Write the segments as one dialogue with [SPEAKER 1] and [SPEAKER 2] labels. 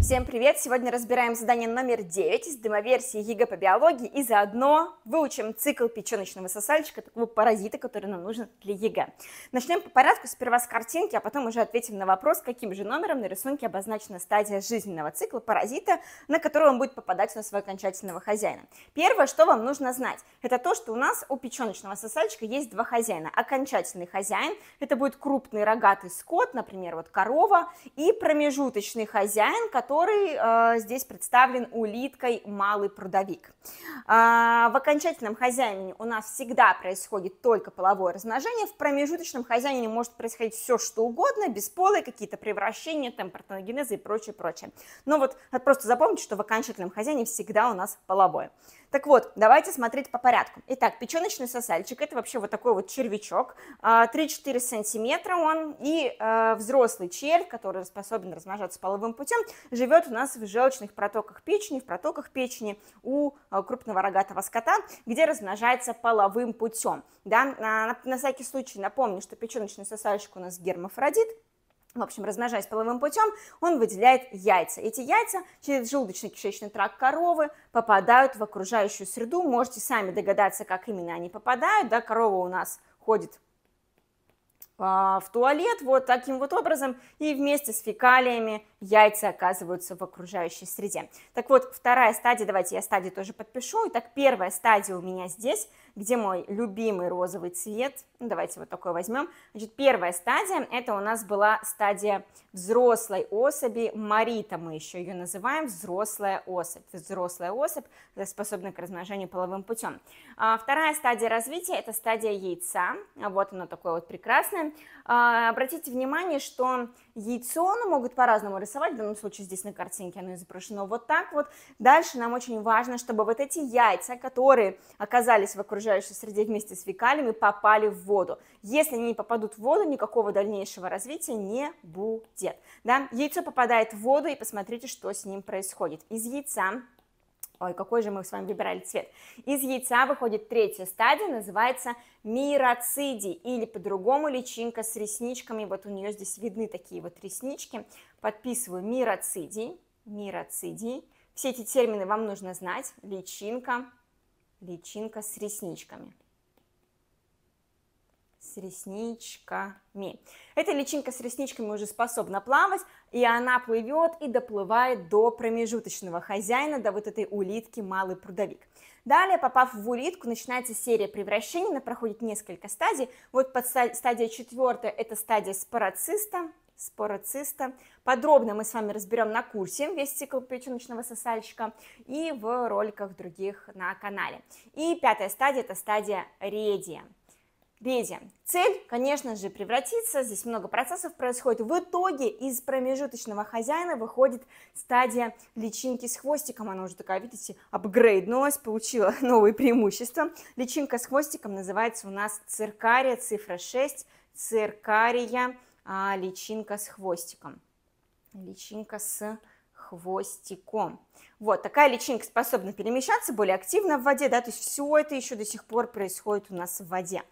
[SPEAKER 1] Всем привет! Сегодня разбираем задание номер 9 из дымоверсии ЕГЭ по биологии и заодно выучим цикл печеночного сосальчика, такого паразита, который нам нужен для ЕГЭ. Начнем по порядку, сперва с картинки, а потом уже ответим на вопрос, каким же номером на рисунке обозначена стадия жизненного цикла паразита, на который он будет попадать на своего окончательного хозяина. Первое, что вам нужно знать, это то, что у нас у печеночного сосальчика есть два хозяина. Окончательный хозяин, это будет крупный рогатый скот, например, вот корова, и промежуточный хозяин, который который э, здесь представлен улиткой «Малый прудовик». Э, а, в окончательном хозяине у нас всегда происходит только половое размножение, в промежуточном хозяине может происходить все, что угодно, бесполые какие-то превращения, там, и прочее, прочее. Но вот просто запомните, что в окончательном хозяине всегда у нас половое. Так вот, давайте смотреть по порядку. Итак, печеночный сосальчик, это вообще вот такой вот червячок, 3-4 а, сантиметра он, и э, взрослый червь, который способен размножаться половым путем, живет у нас в желчных протоках печени, в протоках печени у э, крупного рогатого скота, где размножается половым путем. Да? На, на всякий случай напомню, что печеночный сосальщик у нас гермафродит, в общем, размножаясь половым путем, он выделяет яйца. Эти яйца через желудочно-кишечный тракт коровы попадают в окружающую среду. Можете сами догадаться, как именно они попадают. Да, корова у нас ходит а, в туалет вот таким вот образом и вместе с фекалиями яйца оказываются в окружающей среде. Так вот, вторая стадия, давайте я стадию тоже подпишу. Итак, первая стадия у меня здесь, где мой любимый розовый цвет. Ну, давайте вот такой возьмем. Значит, первая стадия, это у нас была стадия взрослой особи, Марита мы еще ее называем, взрослая особь. Взрослая особь, э, способная к размножению половым путем. А, вторая стадия развития, это стадия яйца. Вот оно такое вот прекрасное. А, обратите внимание, что яйцо, оно могут по-разному нарисовать, в данном случае здесь на картинке оно изображено вот так вот. Дальше нам очень важно, чтобы вот эти яйца, которые оказались в окружающей среде вместе с фекалиями, попали в воду. Если они не попадут в воду, никакого дальнейшего развития не будет. Да? Яйцо попадает в воду, и посмотрите, что с ним происходит. Из яйца Ой, какой же мы с вами выбирали цвет. Из яйца выходит третья стадия, называется мироцидий, или по-другому личинка с ресничками. Вот у нее здесь видны такие вот реснички. Подписываю мироцидий, мироцидий. Все эти термины вам нужно знать. Личинка, личинка с ресничками с ресничками. Эта личинка с ресничками уже способна плавать, и она плывет и доплывает до промежуточного хозяина, до вот этой улитки малый прудовик. Далее, попав в улитку, начинается серия превращений, она проходит несколько стадий. Вот под стадия четвертая – это стадия спороциста, спороциста. Подробно мы с вами разберем на курсе весь цикл печеночного сосальщика и в роликах других на канале. И пятая стадия – это стадия редия. Третье. Цель, конечно же, превратиться, здесь много процессов происходит. В итоге из промежуточного хозяина выходит стадия личинки с хвостиком. Она уже такая, видите, апгрейднулась, получила новые преимущества. Личинка с хвостиком называется у нас циркария, цифра 6, циркария, а, личинка с хвостиком. Личинка с хвостиком. Вот, такая личинка способна перемещаться более активно в воде, да, то есть все это еще до сих пор происходит у нас в воде.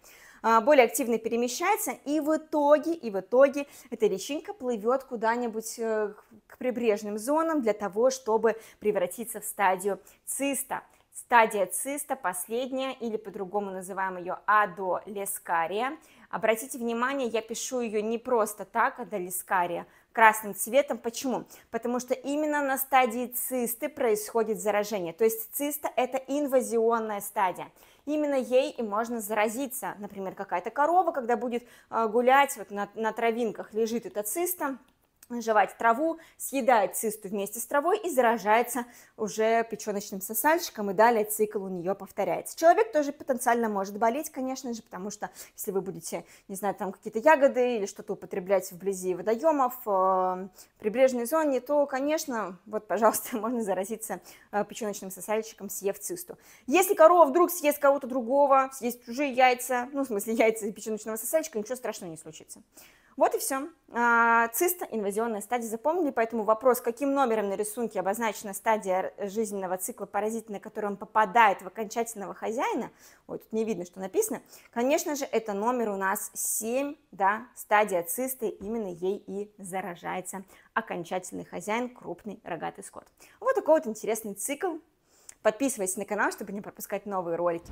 [SPEAKER 1] А, более активно перемещается, и в итоге, и в итоге эта личинка плывет куда-нибудь э, к прибрежным зонам для того, чтобы превратиться в стадию циста. Стадия циста последняя, или по-другому называем ее адолескария. Обратите внимание, я пишу ее не просто так, адолескария, красным цветом. Почему? Потому что именно на стадии цисты происходит заражение. То есть циста – это инвазионная стадия именно ей и можно заразиться. Например, какая-то корова, когда будет а, гулять вот на, на травинках, лежит эта циста, жевать траву, съедает цисту вместе с травой и заражается уже печеночным сосальщиком, и далее цикл у нее повторяется. Человек тоже потенциально может болеть, конечно же, потому что если вы будете, не знаю, там какие-то ягоды или что-то употреблять вблизи водоемов, э, в прибрежной зоне, то, конечно, вот, пожалуйста, можно заразиться э, печеночным сосальщиком, съев цисту. Если корова вдруг съест кого-то другого, съест чужие яйца, ну, в смысле, яйца печеночного сосальщика, ничего страшного не случится. Вот и все. А, Циста, инвазионная стадия, запомнили, поэтому вопрос, каким номером на рисунке обозначена стадия жизненного цикла паразита, на который он попадает в окончательного хозяина, ой, тут не видно, что написано, конечно же, это номер у нас 7, да, стадия цисты, именно ей и заражается окончательный хозяин, крупный рогатый скот. Вот такой вот интересный цикл. Подписывайтесь на канал, чтобы не пропускать новые ролики.